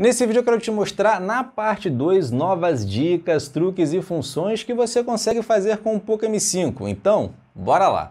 Nesse vídeo eu quero te mostrar na parte 2 novas dicas, truques e funções que você consegue fazer com o Poco M5. Então, bora lá!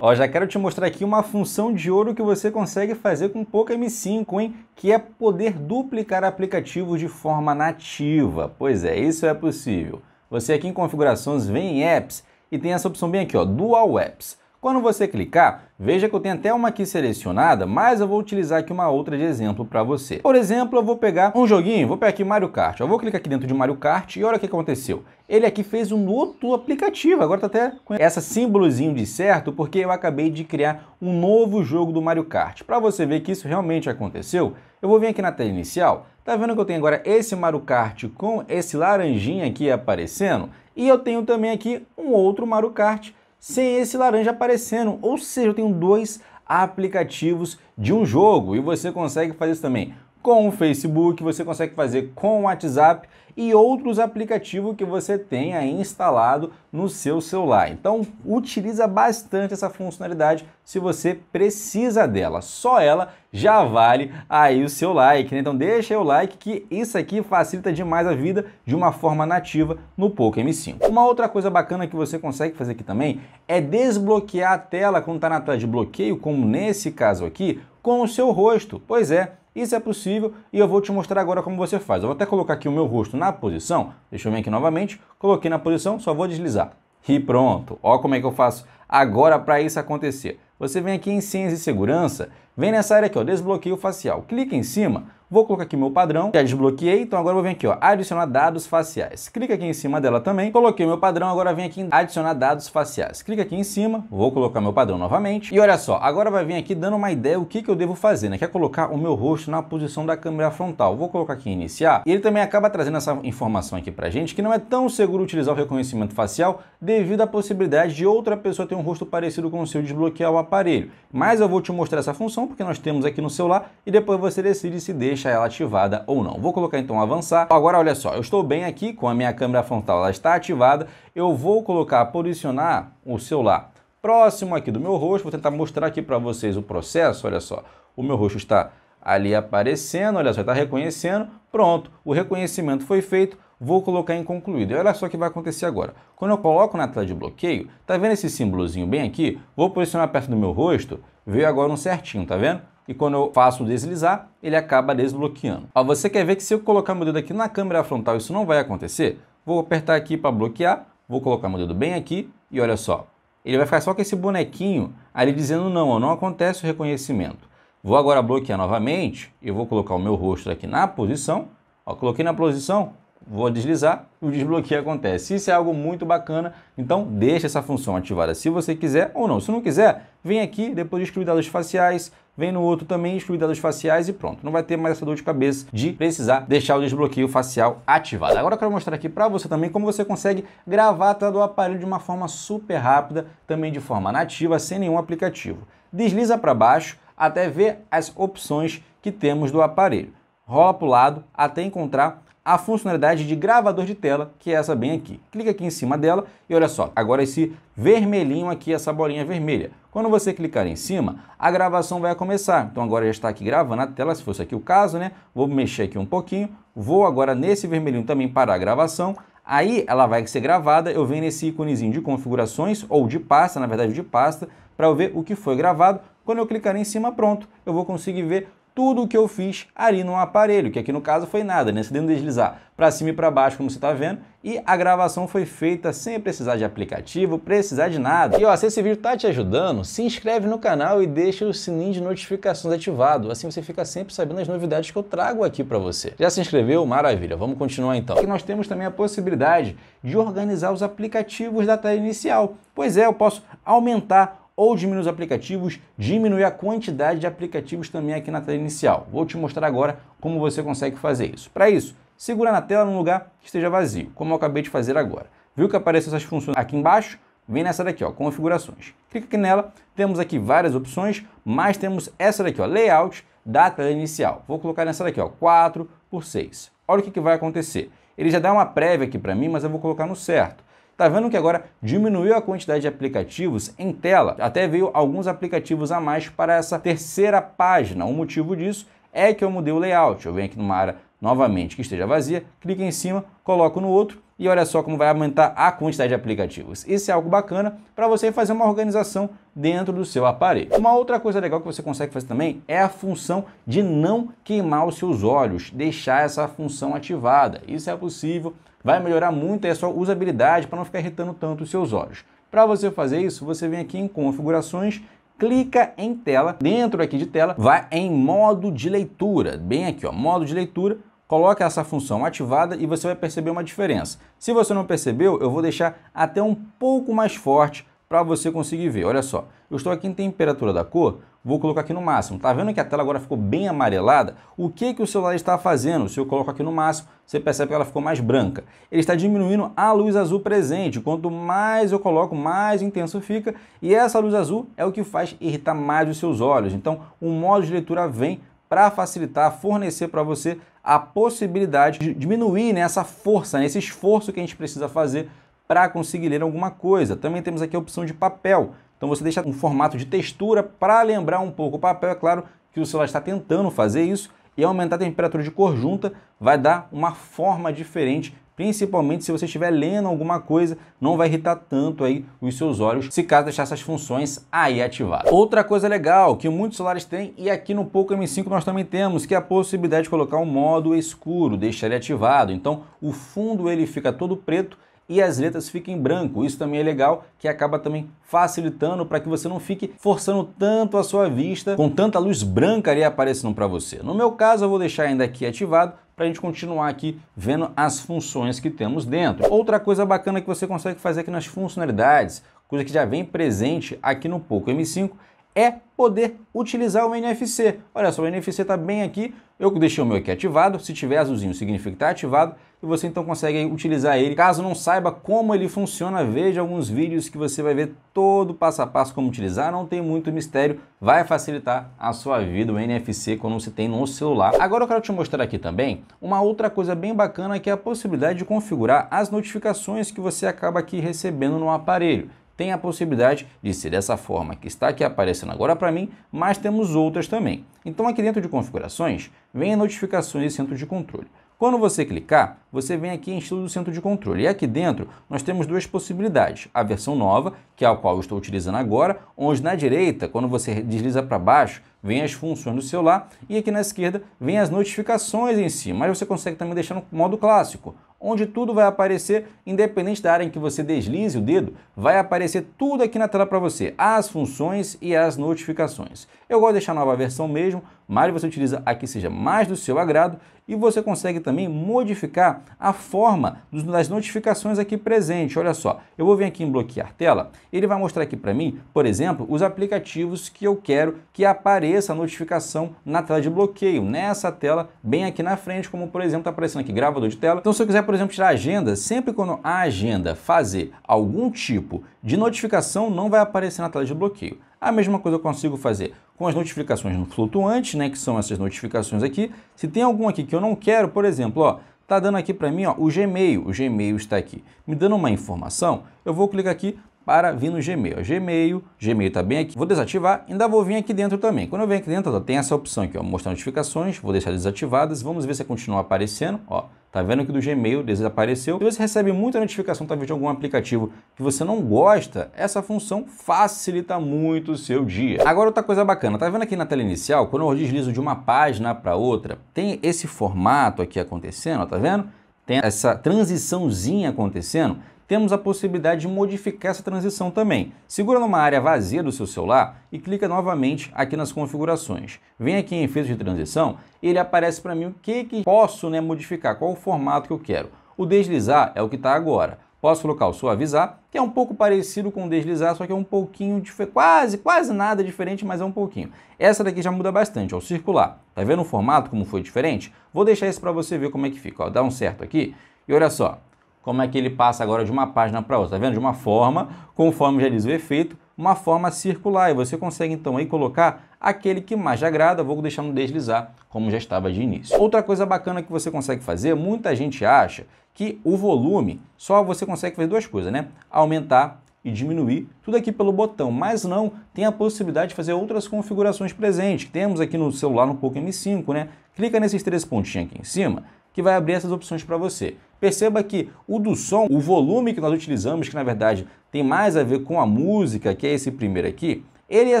Ó, já quero te mostrar aqui uma função de ouro que você consegue fazer com o Poco M5, hein? Que é poder duplicar aplicativos de forma nativa. Pois é, isso é possível. Você aqui em configurações vem em apps e tem essa opção bem aqui, ó, Dual Apps. Quando você clicar, veja que eu tenho até uma aqui selecionada, mas eu vou utilizar aqui uma outra de exemplo para você. Por exemplo, eu vou pegar um joguinho, vou pegar aqui Mario Kart. Eu vou clicar aqui dentro de Mario Kart e olha o que aconteceu. Ele aqui fez um outro aplicativo, agora tá até com essa símbolozinho de certo, porque eu acabei de criar um novo jogo do Mario Kart. Para você ver que isso realmente aconteceu, eu vou vir aqui na tela inicial, tá vendo que eu tenho agora esse Mario Kart com esse laranjinha aqui aparecendo? E eu tenho também aqui um outro Mario Kart sem esse laranja aparecendo. Ou seja, eu tenho dois aplicativos de um jogo e você consegue fazer isso também com o Facebook, você consegue fazer com o WhatsApp e outros aplicativos que você tenha instalado no seu celular. Então, utiliza bastante essa funcionalidade se você precisa dela. Só ela já vale aí o seu like. Né? Então, deixa o like que isso aqui facilita demais a vida de uma forma nativa no Poco M5. Uma outra coisa bacana que você consegue fazer aqui também é desbloquear a tela quando está na tela de bloqueio, como nesse caso aqui, com o seu rosto. Pois é, isso é possível e eu vou te mostrar agora como você faz. Eu vou até colocar aqui o meu rosto na posição, deixa eu vir aqui novamente, coloquei na posição, só vou deslizar. E pronto, ó como é que eu faço agora para isso acontecer. Você vem aqui em Ciência e Segurança, vem nessa área aqui, ó, desbloqueio facial, clica em cima, Vou colocar aqui meu padrão, já desbloqueei, então agora eu vou vir aqui, ó, adicionar dados faciais. Clica aqui em cima dela também, coloquei meu padrão, agora vem aqui em adicionar dados faciais. Clica aqui em cima, vou colocar meu padrão novamente. E olha só, agora vai vir aqui dando uma ideia o que, que eu devo fazer, né? Quer colocar o meu rosto na posição da câmera frontal. Vou colocar aqui em iniciar. E ele também acaba trazendo essa informação aqui pra gente, que não é tão seguro utilizar o reconhecimento facial devido à possibilidade de outra pessoa ter um rosto parecido com o seu desbloquear o aparelho. Mas eu vou te mostrar essa função porque nós temos aqui no celular e depois você decide se deixa deixar ela ativada ou não. Vou colocar então avançar. Agora olha só, eu estou bem aqui com a minha câmera frontal, ela está ativada. Eu vou colocar, posicionar o celular próximo aqui do meu rosto. Vou tentar mostrar aqui para vocês o processo, olha só. O meu rosto está ali aparecendo, olha só, está reconhecendo. Pronto, o reconhecimento foi feito vou colocar em concluído. E olha só o que vai acontecer agora. Quando eu coloco na tela de bloqueio, tá vendo esse símbolozinho bem aqui? Vou posicionar perto do meu rosto, veio agora um certinho, tá vendo? e quando eu faço deslizar, ele acaba desbloqueando. Ó, você quer ver que se eu colocar meu dedo aqui na câmera frontal, isso não vai acontecer? Vou apertar aqui para bloquear, vou colocar meu dedo bem aqui e olha só. Ele vai ficar só com esse bonequinho ali dizendo não, ó, não acontece o reconhecimento. Vou agora bloquear novamente, eu vou colocar o meu rosto aqui na posição, ó, coloquei na posição, vou deslizar e o desbloqueio acontece. Isso é algo muito bacana, então deixa essa função ativada se você quiser ou não. Se não quiser, vem aqui, depois exclui dados faciais, vem no outro também, exclui dados faciais e pronto. Não vai ter mais essa dor de cabeça de precisar deixar o desbloqueio facial ativado. Agora eu quero mostrar aqui para você também como você consegue gravar a do aparelho de uma forma super rápida, também de forma nativa, sem nenhum aplicativo. Desliza para baixo até ver as opções que temos do aparelho. Rola para o lado até encontrar a funcionalidade de gravador de tela, que é essa bem aqui. Clica aqui em cima dela e olha só, agora esse vermelhinho aqui, essa bolinha vermelha. Quando você clicar em cima, a gravação vai começar. Então agora já está aqui gravando a tela, se fosse aqui o caso, né? Vou mexer aqui um pouquinho, vou agora nesse vermelhinho também para a gravação. Aí ela vai ser gravada, eu venho nesse íconezinho de configurações ou de pasta, na verdade de pasta, para eu ver o que foi gravado. Quando eu clicar em cima, pronto, eu vou conseguir ver tudo o que eu fiz ali no aparelho, que aqui no caso foi nada, né? Se deu deslizar para cima e para baixo, como você está vendo, e a gravação foi feita sem precisar de aplicativo, precisar de nada. E ó, se esse vídeo tá te ajudando, se inscreve no canal e deixa o sininho de notificações ativado, assim você fica sempre sabendo as novidades que eu trago aqui para você. Já se inscreveu? Maravilha, vamos continuar então. Aqui nós temos também a possibilidade de organizar os aplicativos da tela inicial. Pois é, eu posso aumentar ou diminuir os aplicativos, diminuir a quantidade de aplicativos também aqui na tela inicial. Vou te mostrar agora como você consegue fazer isso. Para isso, segura na tela num lugar que esteja vazio, como eu acabei de fazer agora. Viu que apareceu essas funções aqui embaixo? Vem nessa daqui, ó, configurações. Clica aqui nela, temos aqui várias opções, mas temos essa daqui, ó, layout da tela inicial. Vou colocar nessa daqui, ó, 4 por 6. Olha o que, que vai acontecer. Ele já dá uma prévia aqui para mim, mas eu vou colocar no certo. Tá vendo que agora diminuiu a quantidade de aplicativos em tela? Até veio alguns aplicativos a mais para essa terceira página. O motivo disso é que eu mudei o layout. Eu venho aqui numa área novamente que esteja vazia, clico em cima, coloco no outro e olha só como vai aumentar a quantidade de aplicativos. Isso é algo bacana para você fazer uma organização dentro do seu aparelho. Uma outra coisa legal que você consegue fazer também é a função de não queimar os seus olhos, deixar essa função ativada. Isso é possível Vai melhorar muito a sua usabilidade para não ficar irritando tanto os seus olhos. Para você fazer isso, você vem aqui em configurações, clica em tela, dentro aqui de tela, vai em modo de leitura, bem aqui ó, modo de leitura, coloca essa função ativada e você vai perceber uma diferença. Se você não percebeu, eu vou deixar até um pouco mais forte para você conseguir ver. Olha só, eu estou aqui em temperatura da cor, Vou colocar aqui no máximo. Tá vendo que a tela agora ficou bem amarelada? O que, que o celular está fazendo? Se eu coloco aqui no máximo, você percebe que ela ficou mais branca. Ele está diminuindo a luz azul presente. Quanto mais eu coloco, mais intenso fica. E essa luz azul é o que faz irritar mais os seus olhos. Então, o modo de leitura vem para facilitar, fornecer para você a possibilidade de diminuir né, essa força, né, esse esforço que a gente precisa fazer para conseguir ler alguma coisa. Também temos aqui a opção de papel. Então você deixa um formato de textura para lembrar um pouco o papel. É claro que o celular está tentando fazer isso e aumentar a temperatura de cor junta vai dar uma forma diferente principalmente se você estiver lendo alguma coisa, não vai irritar tanto aí os seus olhos, se caso deixar essas funções aí ativadas. Outra coisa legal que muitos celulares têm e aqui no Poco M5 nós também temos, que é a possibilidade de colocar um modo escuro, deixar ele ativado. Então, o fundo ele fica todo preto e as letras fiquem em branco. Isso também é legal, que acaba também facilitando para que você não fique forçando tanto a sua vista, com tanta luz branca ali aparecendo para você. No meu caso, eu vou deixar ainda aqui ativado para a gente continuar aqui vendo as funções que temos dentro. Outra coisa bacana que você consegue fazer aqui nas funcionalidades, coisa que já vem presente aqui no Poco M5, é poder utilizar o NFC. Olha só, o NFC está bem aqui, eu deixei o meu aqui ativado, se tiver azulzinho significa que está ativado, e você então consegue utilizar ele. Caso não saiba como ele funciona, veja alguns vídeos que você vai ver todo passo a passo como utilizar, não tem muito mistério, vai facilitar a sua vida o NFC quando você tem no celular. Agora eu quero te mostrar aqui também uma outra coisa bem bacana que é a possibilidade de configurar as notificações que você acaba aqui recebendo no aparelho tem a possibilidade de ser dessa forma que está aqui aparecendo agora para mim, mas temos outras também. Então aqui dentro de configurações, vem notificações e centro de controle. Quando você clicar, você vem aqui em estilo do centro de controle. E aqui dentro nós temos duas possibilidades. A versão nova, que é a qual eu estou utilizando agora, onde na direita, quando você desliza para baixo, vem as funções do celular e aqui na esquerda vem as notificações em si. Mas você consegue também deixar no modo clássico, onde tudo vai aparecer, independente da área em que você deslize o dedo, vai aparecer tudo aqui na tela para você, as funções e as notificações. Eu gosto de deixar a nova versão mesmo, mais você utiliza a que seja mais do seu agrado e você consegue também modificar a forma das notificações aqui presente. Olha só, eu vou vir aqui em bloquear tela, ele vai mostrar aqui para mim, por exemplo, os aplicativos que eu quero que apareça a notificação na tela de bloqueio, nessa tela bem aqui na frente, como por exemplo está aparecendo aqui gravador de tela. Então se eu quiser, por exemplo, tirar a agenda, sempre quando a agenda fazer algum tipo de notificação, não vai aparecer na tela de bloqueio. A mesma coisa eu consigo fazer com as notificações flutuantes, né, que são essas notificações aqui. Se tem algum aqui que eu não quero, por exemplo, ó, tá dando aqui para mim ó, o Gmail, o Gmail está aqui, me dando uma informação, eu vou clicar aqui para vir no Gmail. Gmail, Gmail está bem aqui, vou desativar, ainda vou vir aqui dentro também. Quando eu venho aqui dentro, ó, tem essa opção aqui, ó, mostrar notificações, vou deixar desativadas, vamos ver se continua aparecendo, ó, Tá vendo que do Gmail desapareceu. Se você recebe muita notificação, talvez de algum aplicativo que você não gosta, essa função facilita muito o seu dia. Agora outra coisa bacana, tá vendo aqui na tela inicial, quando eu deslizo de uma página para outra, tem esse formato aqui acontecendo, ó, tá vendo? Tem essa transiçãozinha acontecendo temos a possibilidade de modificar essa transição também. Segura numa área vazia do seu celular e clica novamente aqui nas configurações. Vem aqui em efeitos de transição e ele aparece para mim o que, que posso né, modificar, qual o formato que eu quero. O deslizar é o que está agora. Posso colocar o suavizar, que é um pouco parecido com o deslizar, só que é um pouquinho, quase, quase nada diferente, mas é um pouquinho. Essa daqui já muda bastante, ao circular. Tá vendo o formato, como foi diferente? Vou deixar isso para você ver como é que fica. Ó, dá um certo aqui, e olha só, como é que ele passa agora de uma página para outra, Está vendo? De uma forma, conforme já diz o efeito, uma forma circular, e você consegue então aí colocar aquele que mais te agrada, vou deixar no deslizar como já estava de início. Outra coisa bacana que você consegue fazer, muita gente acha que o volume, só você consegue fazer duas coisas, né? Aumentar e diminuir tudo aqui pelo botão, mas não tem a possibilidade de fazer outras configurações presentes. Temos aqui no celular no Poco M5, né? Clica nesses três pontinhos aqui em cima, que vai abrir essas opções para você. Perceba que o do som, o volume que nós utilizamos, que na verdade tem mais a ver com a música, que é esse primeiro aqui, ele é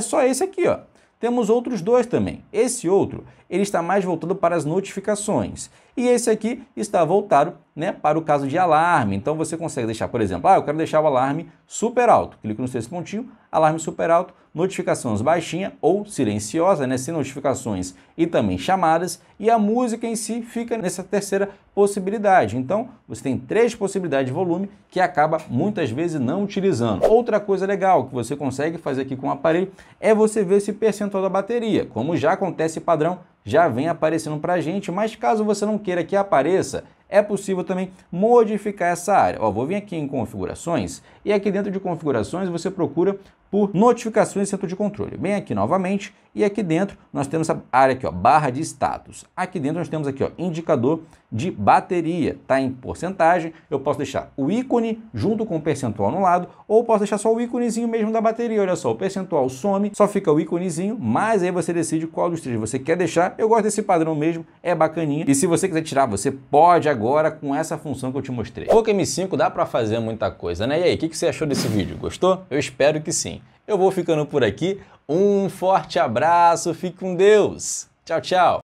só esse aqui, ó. Temos outros dois também. Esse outro, ele está mais voltado para as notificações. E esse aqui está voltado né, para o caso de alarme. Então você consegue deixar, por exemplo, ah, eu quero deixar o alarme super alto. Clico no sexto pontinho, alarme super alto, notificações baixinha ou silenciosa, né, sem notificações e também chamadas. E a música em si fica nessa terceira possibilidade. Então você tem três possibilidades de volume que acaba muitas vezes não utilizando. Outra coisa legal que você consegue fazer aqui com o aparelho é você ver esse percentual da bateria, como já acontece padrão já vem aparecendo para a gente, mas caso você não queira que apareça, é possível também modificar essa área. Ó, vou vir aqui em configurações e aqui dentro de configurações você procura por notificações centro de controle. Bem aqui novamente, e aqui dentro nós temos essa área aqui, ó, barra de status. Aqui dentro nós temos aqui, ó, indicador de bateria, tá em porcentagem. Eu posso deixar o ícone junto com o percentual no lado, ou posso deixar só o íconezinho mesmo da bateria. Olha só, o percentual some, só fica o íconezinho, mas aí você decide qual dos três você quer deixar. Eu gosto desse padrão mesmo, é bacaninha. E se você quiser tirar, você pode agora com essa função que eu te mostrei. O M5 dá para fazer muita coisa, né? E aí, o que, que você achou desse vídeo? Gostou? Eu espero que sim. Eu vou ficando por aqui. Um forte abraço, fique com Deus. Tchau, tchau.